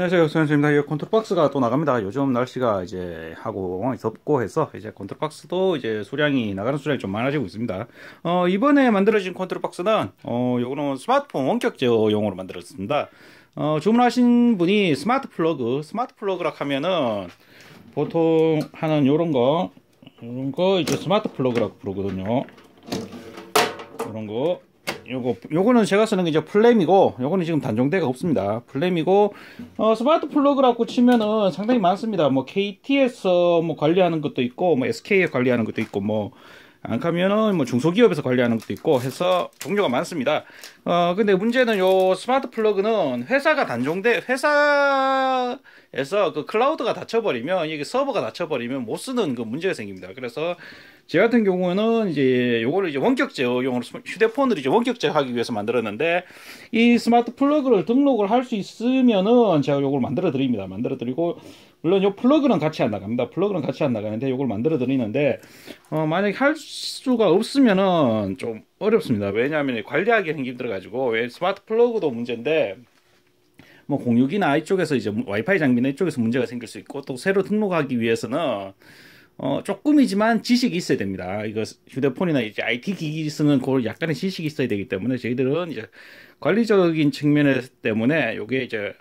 안녕하세요. 소현수입니다. 이 컨트롤박스가 또 나갑니다. 요즘 날씨가 이제 하고 덥고 해서 이제 컨트롤박스도 이제 수량이 나가는 수량이 좀 많아지고 있습니다. 어, 이번에 만들어진 컨트롤박스는 어, 요거는 스마트폰 원격 제어용으로 만들었습니다. 어, 주문하신 분이 스마트 플러그, 스마트 플러그라 하면은 보통 하는 요런 거, 요런 거 이제 스마트 플러그라고 부르거든요. 요런 거 요거 요거는 제가 쓰는 게 이제 플램이고 요거는 지금 단종대가 없습니다. 플램이고 어, 스마트 플러그라고 치면은 상당히 많습니다. 뭐 k t s 뭐 관리하는 것도 있고 뭐 SK에 관리하는 것도 있고 뭐 안카면은 뭐 중소기업에서 관리하는 것도 있고 해서 종류가 많습니다. 어 근데 문제는 요 스마트 플러그는 회사가 단종돼 회사에서 그 클라우드가 닫혀버리면 이게 서버가 닫혀버리면 못 쓰는 그 문제가 생깁니다. 그래서 제 같은 경우는 이제 요거를 이제 원격 제어용으로 휴대폰을 이제 원격 제어하기 위해서 만들었는데 이 스마트 플러그를 등록을 할 수 있으면은 제가 요걸 만들어 드립니다. 만들어 드리고 물론 요 플러그는 같이 안 나갑니다. 플러그는 같이 안 나가는데 요걸 만들어 드리는데 어, 만약에 할 수가 없으면은 좀 어렵습니다. 왜냐하면 관리하기 힘들어 가지고 왜 스마트 플러그도 문제인데 뭐 공유기나 이쪽에서 이제 와이파이 장비나 이쪽에서 문제가 생길 수 있고 또 새로 등록하기 위해서는 어, 조금이지만 지식이 있어야 됩니다. 이거 휴대폰이나 이제 IT 기기 쓰는 그걸 약간의 지식이 있어야 되기 때문에 저희들은 이제 관리적인 측면에 때문에 이게 이제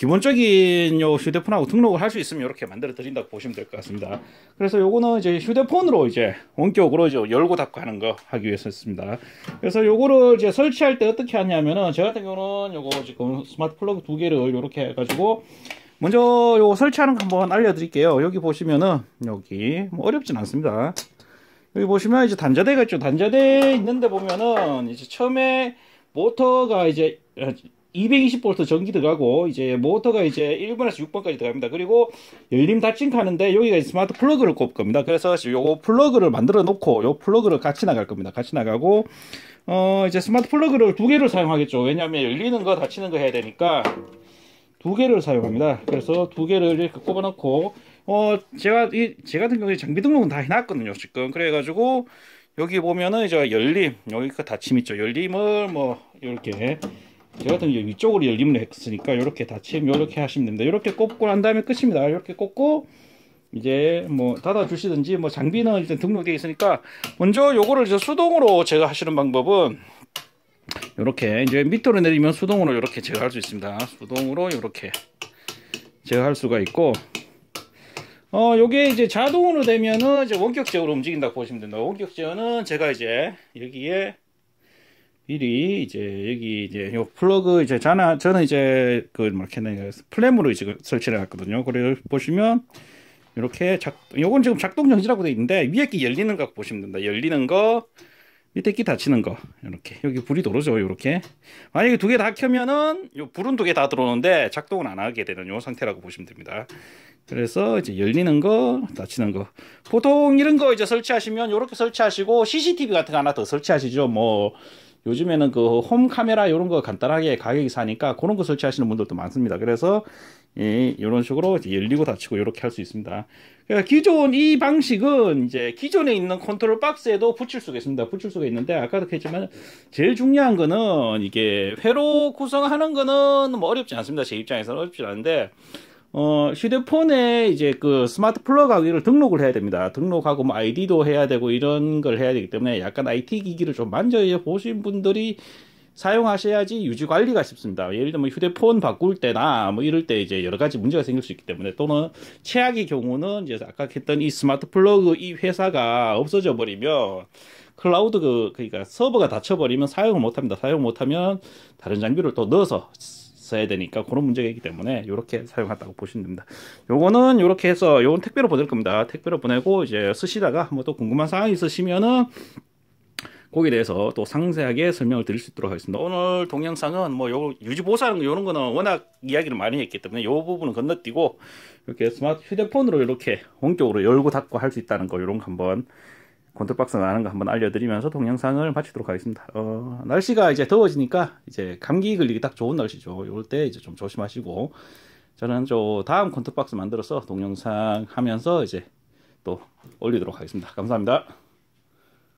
기본적인 요 휴대폰하고 등록을 할 수 있으면 이렇게 만들어 드린다고 보시면 될 것 같습니다. 그래서 요거는 이제 휴대폰으로 이제 원격으로 이제 열고 닫고 하는 거 하기 위해서했습니다 그래서 요거를 이제 설치할 때 어떻게 하냐면은 저 같은 경우는 요거 지금 스마트 플러그 두 개를 요렇게 해가지고 먼저 요 설치하는 거 한번 알려드릴게요. 여기 보시면은 여기 뭐 어렵진 않습니다. 여기 보시면 이제 단자대가 있죠. 단자대 있는데 보면은 이제 처음에 모터가 이제 220V 전기 들어가고 이제 모터가 이제 1번에서 6번까지 들어갑니다. 그리고 열림 닫힘 하는데 여기가 스마트 플러그를 꼽을 겁니다. 그래서 요거 플러그를 만들어 놓고 요 플러그를 같이 나갈 겁니다. 같이 나가고 어 이제 스마트 플러그를 두 개를 사용하겠죠. 왜냐하면 열리는 거 닫히는 거 해야 되니까 두 개를 사용합니다. 그래서 두 개를 이렇게 꼽아 놓고 어 제가 이제 같은 경우에 장비 등록은 다 해놨거든요. 지금 그래가지고 여기 보면은 이제 열림 여기가 그 닫힘 있죠. 열림을 뭐 이렇게 제가 같은 경우 위쪽으로 열림을 했으니까 이렇게 닫히면 이렇게 하시면 됩니다. 이렇게 꽂고난 다음에 끝입니다. 이렇게 꽂고 이제 뭐 닫아 주시든지 뭐 장비는 일단 등록되어 있으니까 먼저 요거를 이제 수동으로 제가 하시는 방법은 이렇게 이제 밑으로 내리면 수동으로 이렇게 제가 할 수 있습니다. 수동으로 이렇게 제가 할 수가 있고 어, 요게 이제 자동으로 되면은 이제 원격제어로 움직인다고 보시면 됩니다. 원격제어는 제가 이제 여기에 미리 이제 여기 이제 요 플러그 이제 저는 저는 이제 그 뭐랬겠네 플랜으로 이제 그 설치를 해놨거든요. 그래 보시면 이렇게 작 요건 지금 작동 정지라고 돼 있는데 위에 끼 열리는 거 보시면 된다. 열리는 거 밑에 끼 닫히는 거 이렇게 여기 불이 들어오죠. 이렇게 만약에 두 개 다 켜면은 요 불은 두 개 다 들어오는데 작동은 안 하게 되는 요 상태라고 보시면 됩니다. 그래서 이제 열리는 거, 닫히는 거. 보통 이런 거 이제 설치하시면 이렇게 설치하시고 CCTV 같은 거 하나 더 설치하시죠. 뭐 요즘에는 그 홈 카메라 이런 거 간단하게 가격이 사니까 그런 거 설치하시는 분들도 많습니다. 그래서 예, 이런 식으로 열리고 닫히고 이렇게 할 수 있습니다. 그러니까 기존 이 방식은 이제 기존에 있는 컨트롤 박스에도 붙일 수가 있습니다. 붙일 수가 있는데 아까도 했지만 제일 중요한 거는 이게 회로 구성하는 거는 뭐 어렵지 않습니다. 제 입장에서는 어렵지 않은데 어, 휴대폰에 이제 그 스마트 플러그 하기를 등록을 해야 됩니다. 등록하고 뭐 아이디도 해야 되고 이런 걸 해야 되기 때문에 약간 IT 기기를 좀 만져 보신 분들이 사용하셔야지 유지 관리가 쉽습니다. 예를 들면 뭐 휴대폰 바꿀 때나 뭐 이럴 때 이제 여러 가지 문제가 생길 수 있기 때문에 또는 최악의 경우는 이제 아까 했던 이 스마트 플러그 이 회사가 없어져 버리면 클라우드 그 그러니까 서버가 닫혀 버리면 사용을 못 합니다. 사용 못 하면 다른 장비를 또 넣어서 써야 되니까 그런 문제가 있기 때문에 이렇게 사용한다고 보시면 됩니다. 요거는 이렇게 해서 요건 택배로 보낼 겁니다. 택배로 보내고 이제 쓰시다가 뭐 또 궁금한 사항이 있으시면은 거기에 대해서 또 상세하게 설명을 드릴 수 있도록 하겠습니다. 오늘 동영상은 뭐요 유지보상 이런 거는 워낙 이야기를 많이 했기 때문에 요 부분은 건너뛰고 이렇게 스마트 휴대폰으로 이렇게 원격으로 열고 닫고 할 수 있다는 거 이런 거 한번 권투박스 나는 거 한번 알려드리면서 동영상을 마치도록 하겠습니다. 어, 날씨가 이제 더워지니까 이제 감기 걸리기 딱 좋은 날씨죠. 이럴 때 이제 좀 조심하시고 저는 저 다음 권투박스 만들어서 동영상 하면서 이제 또 올리도록 하겠습니다. 감사합니다.